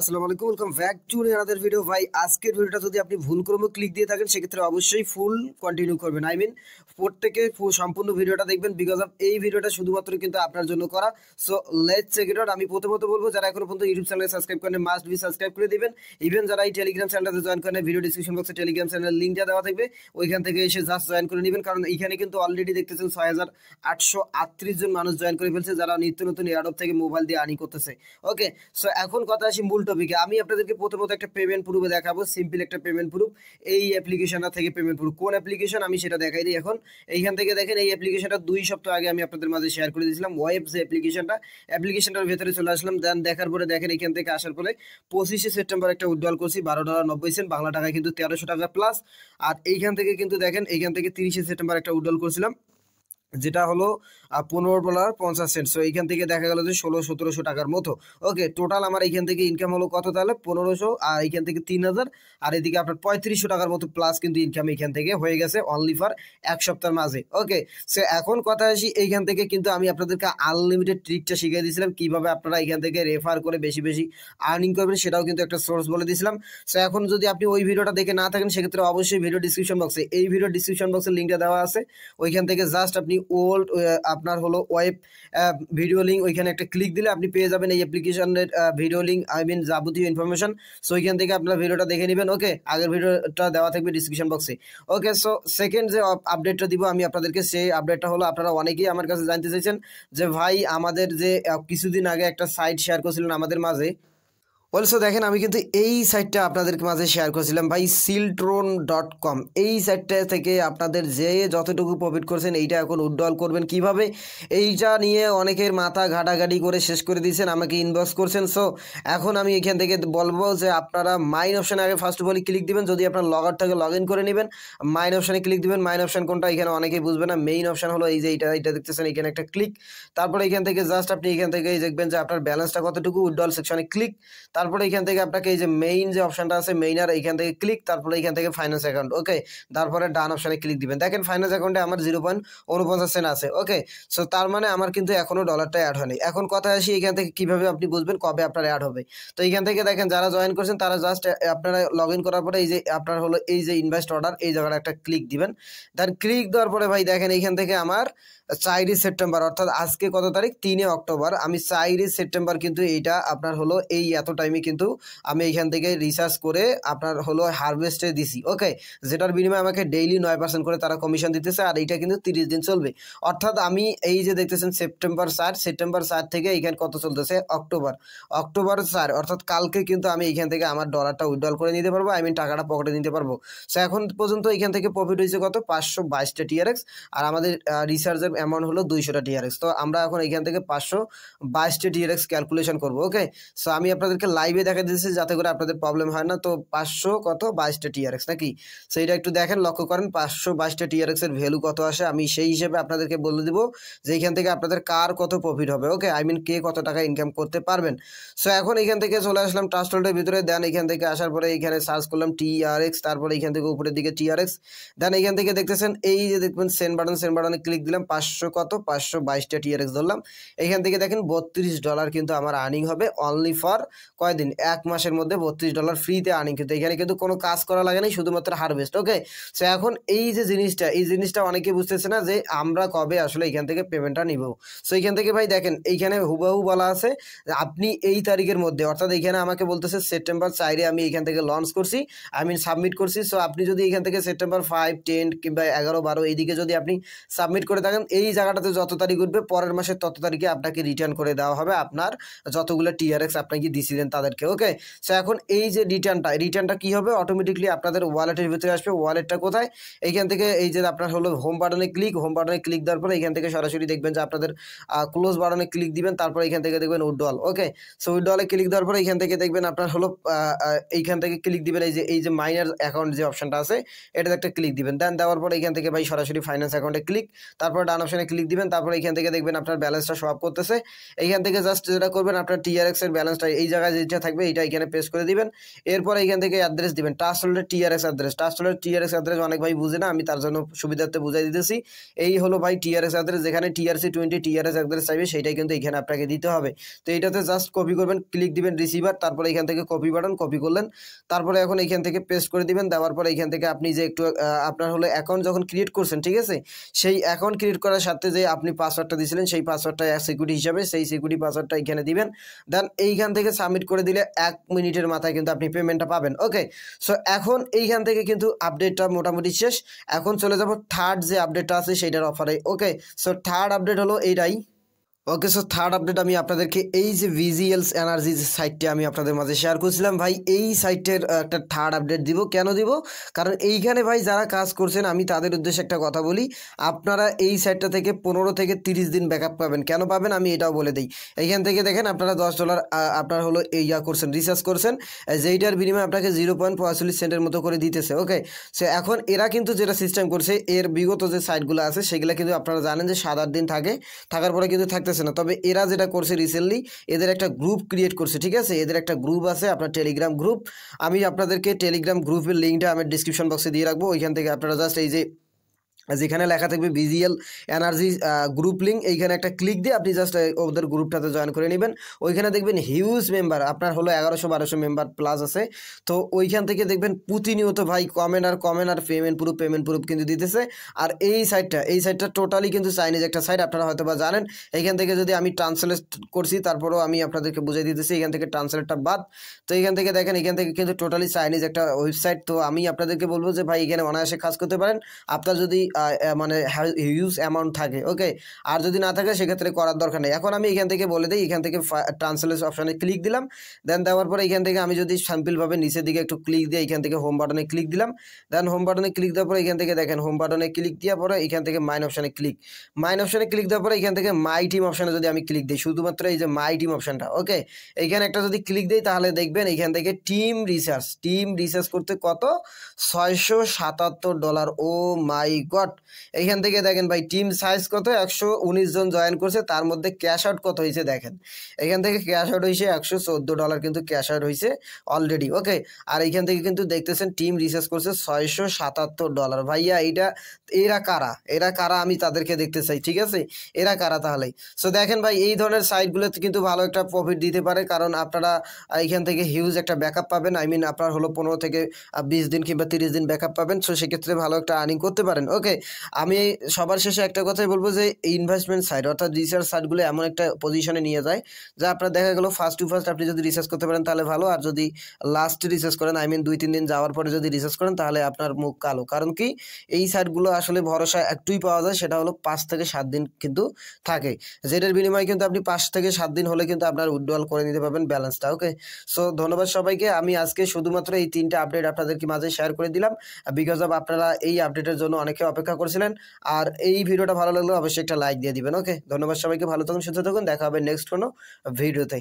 আসসালামু আলাইকুম welcome back to another video ভাই আজকের ভিডিওটা যদি আপনি ভুলক্রমে ক্লিক দিয়ে থাকেন সেক্ষেত্রে অবশ্যই ফুল কন্টিনিউ করবেন আই মিন প্রত্যেকে সম্পূর্ণ ভিডিওটা দেখবেন বিকজ অফ এই ভিডিওটা শুধুমাত্র কিন্তু আপনার জন্য করা so let check it out আমি প্রথমত বলবো যারা এখনো পর্যন্ত ইউটিউব চ্যানেলে সাবস্ক্রাইব করেন মাস্ট বি সাবস্ক্রাইব করে দিবেন ইভেন যারা এই টেলিগ্রাম চ্যানেলটাতে জয়েন করেন ভিডিও ডিসক্রিপশন বক্সে টেলিগ্রাম চ্যানেলের লিঙ্কটা দেওয়া থাকবে ওইখান থেকে এসে জাস্ট জয়েন করে নেবেন কারণ এখানে কিন্তু অলরেডি দেখতেছেন ছয় হাজার আটশো আটত্রিশ জন মানুষ জয়েন করে ফেলছে যারা নিত্য নতুন এয়ারডপ থেকে মোবাইল দিয়ে আনি করতেছে ওকে সো এখন কথা আসি মূল টপিকে আমি আপনাদেরকে প্রথমত একটা পেমেন্ট প্রুফে দেখাবো সিম্পল একটা পেমেন্ট প্রুফ এই অ্যাপ্লিকেশনটা থেকে পেমেন্ট প্রুফ কোন অ্যাপ্লিকেশন আমি সেটা দেখাই দিই এখন এইখান থেকে দেখেন এই অ্যাপ্লিকেশনটা দুই সপ্তাহ আগে আমি আপনাদের মাঝে শেয়ার করে দিয়েছিলাম যে অ্যাপ্লিকেশনটা অ্যাপ্লিকেশনটার ভেতরে চলে আসলাম দেন দেখার পরে দেখেন এখান থেকে আসার পরে পঁচিশে সেপ্টেম্বর একটা উইড্রল করছি বারো ডলার নব্বই সেন্ট বাংলা টাকায় কিন্তু তেরোশো টাকা প্লাস আর এইখান থেকে কিন্তু দেখেন এইখান থেকে তিরিশে সেপ্টেম্বর একটা উইড্রল করছিলাম যেটা হলো পনেরো ডলার পঞ্চাশ সেন্ট সো এইখান থেকে দেখা গেল যে ষোলো সতেরোশো টাকার মতো ওকে টোটাল আমার এইখান থেকে ইনকাম হলো কত তাহলে পনেরোশো আর এইখান থেকে তিন হাজার আর এদিকে আপনার পঁয়ত্রিশশো টাকার মতো প্লাস কিন্তু ইনকাম এইখান থেকে হয়ে গেছে অনলি ফার এক সপ্তাহের মাঝে ওকে সে এখন কথা আসি এইখান থেকে কিন্তু আমি আপনাদেরকে আনলিমিটেড ট্রিকটা শিখিয়ে দিয়েছিলাম কিভাবে আপনারা এইখান থেকে রেফার করে বেশি বেশি আর্নিং করবেন সেটাও কিন্তু একটা সোর্স বলে দিয়েছিলাম সে এখন যদি আপনি ওই ভিডিওটা দেখে না থাকেন সেক্ষেত্রে অবশ্যই ভিডিও ডিসক্রিপশন বক্সে এই ভিডিও ডিসক্রিপশন বক্সের লিঙ্কটা দেওয়া আছে ওইখান থেকে জাস্ট আপনি ওল্ড uh, আপনার হলো ওয়েব ভিডিও লিঙ্ক ওইখানে একটা ক্লিক দিলে আপনি পেয়ে যাবেন এই অ্যাপ্লিকেশনের ভিডিও লিঙ্ক আই মিন যাবতীয় ইনফরমেশন সো ওইখান থেকে আপনার ভিডিওটা দেখে নেবেন ওকে আগের ভিডিওটা দেওয়া থাকবে ডিসক্রিপশন বক্সে ওকে সো সেকেন্ড যে আপডেটটা দিব আমি আপনাদেরকে সেই আপডেটটা হলো আপনারা অনেকেই আমার কাছে জানতে চাইছেন যে ভাই আমাদের যে uh, কিছুদিন আগে একটা সাইট শেয়ার করছিলেন আমাদের মাঝে অলসো দেখেন আমি কিন্তু এই সাইটটা আপনাদের মাঝে শেয়ার করেছিলাম ভাই সিলট্রোন ডট কম এই সাইটটা থেকে আপনাদের যে যতটুকু প্রফিট করছেন এইটা এখন উড্ডল করবেন কিভাবে এইটা নিয়ে অনেকের মাথা ঘাটাঘাটি করে শেষ করে দিয়েছেন আমাকে ইনবক্স করছেন সো এখন আমি এখান থেকে বলবো যে আপনারা মাইন অপশানে আগে ফার্স্ট অফ অল ক্লিক দিবেন যদি আপনার আউট থাকে লগ ইন করে নেবেন মাইন অপশানে ক্লিক দেবেন মাইন অপশান কোনটা এখানে অনেকেই বুঝবে না মেইন অপশান হলো এই যে এইটা এইটা দেখতেছেন এখানে একটা ক্লিক তারপরে এখান থেকে জাস্ট আপনি এখান থেকে দেখবেন যে আপনার ব্যালেন্সটা কতটুকু উড্ডল সেকশনে ক্লিক তার তারপরে এখান থেকে আপনাকে এই যে মেইন যে অপশানটা আছে মেইন আর এখান থেকে ক্লিক তারপরে এখান থেকে ফাইন্যান্স অ্যাকাউন্ট ওকে তারপরে ডান অপশানে ক্লিক দিবেন দেখেন ফাইন্যান্স অ্যাকাউন্টে আমার জিরো পয়েন্ট উনপঞ্চাশ সেন্ট আছে ওকে সো তার মানে আমার কিন্তু এখনও ডলারটা অ্যাড হয়নি এখন কথা আসি এখান থেকে কীভাবে আপনি বুঝবেন কবে আপনার অ্যাড হবে তো এখান থেকে দেখেন যারা জয়েন করছেন তারা জাস্ট আপনারা লগ ইন করার পরে এই যে আপনার হলো এই যে ইনভেস্ট অর্ডার এই জায়গাটা একটা ক্লিক দিবেন দেন ক্লিক দেওয়ার পরে ভাই দেখেন এখান থেকে আমার চাইরি সেপ্টেম্বর অর্থাৎ আজকে কত তারিখ তিনে অক্টোবর আমি চাইরি সেপ্টেম্বর কিন্তু এইটা আপনার হলো এই এত টাইম আমি কিন্তু আমি এখান থেকে রিসার্চ করে আপনার হলো হারভেস্টে দিছি ওকে যেটার বিনিময়ে আমাকে ডেইলি নয় পার্সেন্ট করে তারা কমিশন দিতেছে আর এইটা কিন্তু তিরিশ দিন চলবে অর্থাৎ আমি এই যে দেখতেছেন সেপ্টেম্বর চার সেপ্টেম্বর চার থেকে এখানে কত চলতেছে অক্টোবর অক্টোবর চার অর্থাৎ কালকে কিন্তু আমি এখান থেকে আমার ডলারটা উইড্রল করে নিতে পারবো আই টাকাটা পকেটে নিতে পারবো সো এখন পর্যন্ত এখান থেকে প্রফিট হয়েছে কত পাঁচশো বাইশটা টিআরএক্স আর আমাদের রিসার্চের অ্যামাউন্ট হলো দুইশোটা টিআরএক্স তো আমরা এখন এখান থেকে পাঁচশো বাইশটা টিআরএক্স ক্যালকুলেশন করবো ওকে সো আমি আপনাদেরকে লাইভে দেখা দিয়েছে যাতে করে আপনাদের প্রবলেম হয় না তো পাঁচশো কত বাইশটা টিআরএক্স নাকি সেইটা একটু দেখেন লক্ষ্য করেন পাঁচশো বাইশটা টিআরএক্সের ভ্যালু কত আসে আমি সেই হিসেবে আপনাদেরকে বলে দিব যে এখান থেকে আপনাদের কার কত প্রফিট হবে ওকে আই মিন কে কত টাকা ইনকাম করতে পারবেন সো এখন এখান থেকে চলে আসলাম ট্রাস্ট ভিতরে দেন এখান থেকে আসার পরে এখানে সার্চ করলাম টিআরএক্স তারপরে এখান থেকে উপরের দিকে টিআরএক্স দেন এখান থেকে দেখতেছেন এই যে দেখবেন সেন্ট বাটন সেন্ট বাটনে ক্লিক দিলাম পাঁচশো কত পাঁচশো বাইশটা টিআরএক্স ধরলাম এখান থেকে দেখেন বত্রিশ ডলার কিন্তু আমার আর্নিং হবে অনলি ফর কয়দিন এক মাসের মধ্যে বত্রিশ ডলার ফ্রিতে আর্নিং কিন্তু এখানে কিন্তু কোনো কাজ করা লাগে না শুধুমাত্র হারভেস্ট ওকে সো এখন এই যে জিনিসটা এই জিনিসটা অনেকে বুঝতেছে না যে আমরা কবে আসলে এখান থেকে পেমেন্টটা নিব সো এখান থেকে ভাই দেখেন এইখানে হুবাহু বলা আছে আপনি এই তারিখের মধ্যে অর্থাৎ এখানে আমাকে বলতেছে সেপ্টেম্বর চাইরে আমি এখান থেকে লঞ্চ করছি আমি সাবমিট করছি সো আপনি যদি এখান থেকে সেপ্টেম্বর ফাইভ টেন কিংবা এগারো বারো এইদিকে যদি আপনি সাবমিট করে থাকেন এই জায়গাটাতে যত তারিখ উঠবে পরের মাসের তত তারিখে আপনাকে রিটার্ন করে দেওয়া হবে আপনার যতগুলো টিআরএক্স আপনাকে দিছিলেন তাদেরকে ওকে সো এখন এই যে রিটার্নটা রিটার্নটা কি হবে অটোমেটিকলি আপনাদের ওয়ালেটের ভিতরে আসবে ওয়ালেটটা কোথায় এইখান থেকে এই যে আপনার হলো হোম বাটনে ক্লিক হোম বাটনে ক্লিক দেওয়ার পরে এখান থেকে সরাসরি দেখবেন যে আপনাদের ক্লোজ বাটনে ক্লিক দিবেন তারপর এখান থেকে দেখবেন উইড্রল ওকে সো উইডলে ক্লিক দেওয়ার পরে এখান থেকে দেখবেন আপনার হলো এইখান থেকে ক্লিক দিবেন এই যে এই যে মাইনার অ্যাকাউন্ট যে অপশনটা আছে এটাতে একটা ক্লিক দিবেন দেন দেওয়ার পরে এখান থেকে ভাই সরাসরি ফাইন্যান্স অ্যাকাউন্টে ক্লিক তারপর ডান অপশানে ক্লিক দিবেন তারপরে এখান থেকে দেখবেন আপনার ব্যালেন্সটা শো আপ করতেছে এইখান থেকে জাস্ট যেটা করবেন আপনার টিআরএক্স এর ব্যালেন্সটা এই জায়গায় যে যেটা থাকবে এটা এখানে পেস্ট করে দিবেন এরপর এখান থেকে অ্যাড্রেস দিবেন ট্রান্সলেটের টিআরএস অ্যাড্রেস ট্রান্সলেটের টিআরএস অ্যাড্রেস অনেক ভাই বুঝে না আমি তার জন্য সুবিধার্থে বুঝাই দিতেছি এই হলো ভাই টিআরএস অ্যাড্রেস যেখানে টিআরসি টোয়েন্টি টিআরএস অ্যাড্রেস চাইবে সেটাই কিন্তু এখানে আপনাকে দিতে হবে তো এটাতে জাস্ট কপি করবেন ক্লিক দিবেন রিসিভার তারপরে এখান থেকে কপি বাটন কপি করলেন তারপরে এখন এখান থেকে পেস্ট করে দিবেন দেওয়ার পরে এখান থেকে আপনি যে একটু আপনার হলো অ্যাকাউন্ট যখন ক্রিয়েট করছেন ঠিক আছে সেই অ্যাকাউন্ট ক্রিয়েট করার সাথে যে আপনি পাসওয়ার্ডটা দিয়েছিলেন সেই পাসওয়ার্ডটা সিকিউরিটি হিসাবে সেই সিকিউরিটি পাসওয়ার্ডটা এখানে দিবেন দেন এইখান থেকে সাবমিট করে দিলে এক মিনিটের মাথায় কিন্তু আপনি পেমেন্টটা পাবেন ওকে সো এখন এইখান থেকে কিন্তু আপডেটটা মোটামুটি শেষ এখন চলে যাব থার্ড যে আপডেটটা আছে সেইটার অফারে ওকে সো থার্ড আপডেট হলো এইটাই ওকে সো থার্ড আপডেট আমি আপনাদেরকে এই যে ভিজিএলস এনার্জি যে সাইটটি আমি আপনাদের মাঝে শেয়ার করছিলাম ভাই এই সাইটের একটা থার্ড আপডেট দিব কেন দিব কারণ এইখানে ভাই যারা কাজ করছেন আমি তাদের উদ্দেশ্যে একটা কথা বলি আপনারা এই সাইটটা থেকে পনেরো থেকে তিরিশ দিন ব্যাকআপ পাবেন কেন পাবেন আমি এটাও বলে দিই এইখান থেকে দেখেন আপনারা দশ ডলার আপনার হলো এই ইয়া করছেন রিচার্জ করছেন যেইটার বিনিময়ে আপনাকে জিরো পয়েন্ট পঁয়তাল্লিশ সেন্টের মতো করে দিতেছে ওকে সে এখন এরা কিন্তু যেটা সিস্টেম করছে এর বিগত যে সাইটগুলো আছে সেগুলো কিন্তু আপনারা জানেন যে সাত আট দিন থাকে থাকার পরে কিন্তু থাকতে করতেছে না তবে এরা যেটা করছে রিসেন্টলি এদের একটা গ্রুপ ক্রিয়েট করছে ঠিক আছে এদের একটা গ্রুপ আছে আপনার টেলিগ্রাম গ্রুপ আমি আপনাদেরকে টেলিগ্রাম গ্রুপের লিঙ্কটা আমি ডিসক্রিপশন বক্সে দিয়ে রাখবো ওইখান থেকে আপনারা জাস্ট এই যে যেখানে লেখা থাকবে ভিজিএল এনার্জি গ্রুপ লিঙ্ক এইখানে একটা ক্লিক দিয়ে আপনি জাস্ট ওদের গ্রুপটাতে জয়েন করে নেবেন ওইখানে দেখবেন হিউজ মেম্বার আপনার হলো এগারোশো বারোশো মেম্বার প্লাস আছে তো ওইখান থেকে দেখবেন প্রতিনিয়ত ভাই কমেন্ট আর কমেন্ট আর পেমেন্ট প্রুফ পেমেন্ট প্রুফ কিন্তু দিতেছে আর এই সাইডটা এই সাইডটা টোটালি কিন্তু চাইনিজ একটা সাইট আপনারা হয়তো বা জানেন এইখান থেকে যদি আমি ট্রান্সলেট করছি তারপরেও আমি আপনাদেরকে বুঝিয়ে দিতেছি এখান থেকে ট্রান্সলেটটা বাদ তো এখান থেকে দেখেন এখান থেকে কিন্তু টোটালি চাইনিজ একটা ওয়েবসাইট তো আমি আপনাদেরকে বলবো যে ভাই এখানে অনায়াসে কাজ করতে পারেন আপনার যদি মানে হিউজ অ্যামাউন্ট থাকে ওকে আর যদি না থাকে সেক্ষেত্রে করার দরকার নেই এখন আমি এখান থেকে বলে দিই এখান থেকে ট্রান্সলেস অপশানে ক্লিক দিলাম দেন দেওয়ার পরে এখান থেকে আমি যদি স্যাম্পিলভাবে নিচের দিকে একটু ক্লিক দিয়ে এখান থেকে হোম বাটনে ক্লিক দিলাম দেন হোম বাটনে ক্লিক দেওয়ার পরে এখান থেকে দেখেন হোম বাটনে ক্লিক দেওয়ার পরে এখান থেকে মাইন অপশানে ক্লিক মাইন অপশানে ক্লিক দেওয়ার পরে এখান থেকে মাই টিম অপশানে যদি আমি ক্লিক দিই শুধুমাত্র এই যে মাই টিম অপশানটা ওকে এখানে একটা যদি ক্লিক দিই তাহলে দেখবেন এখান থেকে টিম রিসার্চ টিম রিসার্চ করতে কত ছয়শো সাতাত্তর dollar oh my god out এখান থেকে দেখেন ভাই টিম সাইজ কত একশো জন জয়েন করছে তার মধ্যে ক্যাশ আউট কত হয়েছে দেখেন এখান থেকে ক্যাশ আউট হয়েছে একশো ডলার কিন্তু ক্যাশ আউট হয়েছে অলরেডি ওকে আর এইখান থেকে কিন্তু দেখতেছেন টিম রিসার্চ করছে ছয়শো ডলার ভাইয়া এইটা এরা কারা এরা কারা আমি তাদেরকে দেখতে চাই ঠিক আছে এরা কারা তাহলে সো দেখেন ভাই এই ধরনের সাইটগুলোতে কিন্তু ভালো একটা প্রফিট দিতে পারে কারণ আপনারা এখান থেকে হিউজ একটা ব্যাকআপ পাবেন আই মিন আপনার হলো পনেরো থেকে বিশ দিন কিংবা তিরিশ দিন ব্যাকআপ পাবেন সো সেক্ষেত্রে ভালো একটা আর্নিং করতে পারেন ওকে আমি সবার শেষে একটা কথাই বলবো যে ইনভেস্টমেন্ট সাইড অর্থাৎ রিসার্চ সাইডগুলো এমন একটা পজিশনে নিয়ে যায় যা আপনার দেখা গেলো ফার্স্ট টু ফার্স্ট আপনি যদি রিসার্চ করতে পারেন তাহলে ভালো আর যদি লাস্ট রিসার্চ করেন আই মিন দুই তিন দিন যাওয়ার পরে যদি রিসার্চ করেন তাহলে আপনার মুখ কালো কারণ কি এই সাইটগুলো আসলে ভরসা একটুই পাওয়া যায় সেটা হলো পাঁচ থেকে সাত দিন কিন্তু থাকে যেটার বিনিময়ে কিন্তু আপনি পাঁচ থেকে সাত দিন হলে কিন্তু আপনার উইড্রল করে নিতে পারবেন ব্যালেন্সটা ওকে সো ধন্যবাদ সবাইকে আমি আজকে শুধুমাত্র এই তিনটা আপডেট আপনাদেরকে মাঝে শেয়ার করে দিলাম বিকজ অফ আপনারা এই আপডেটের জন্য অনেকে অপেক্ষা অপেক্ষা করছিলেন আর এই ভিডিওটা ভালো লাগলে অবশ্যই একটা লাইক দিয়ে দিবেন ওকে ধন্যবাদ সবাইকে ভালো থাকুন সুস্থ থাকুন দেখা হবে নেক্সট কোনো ভিডিওতে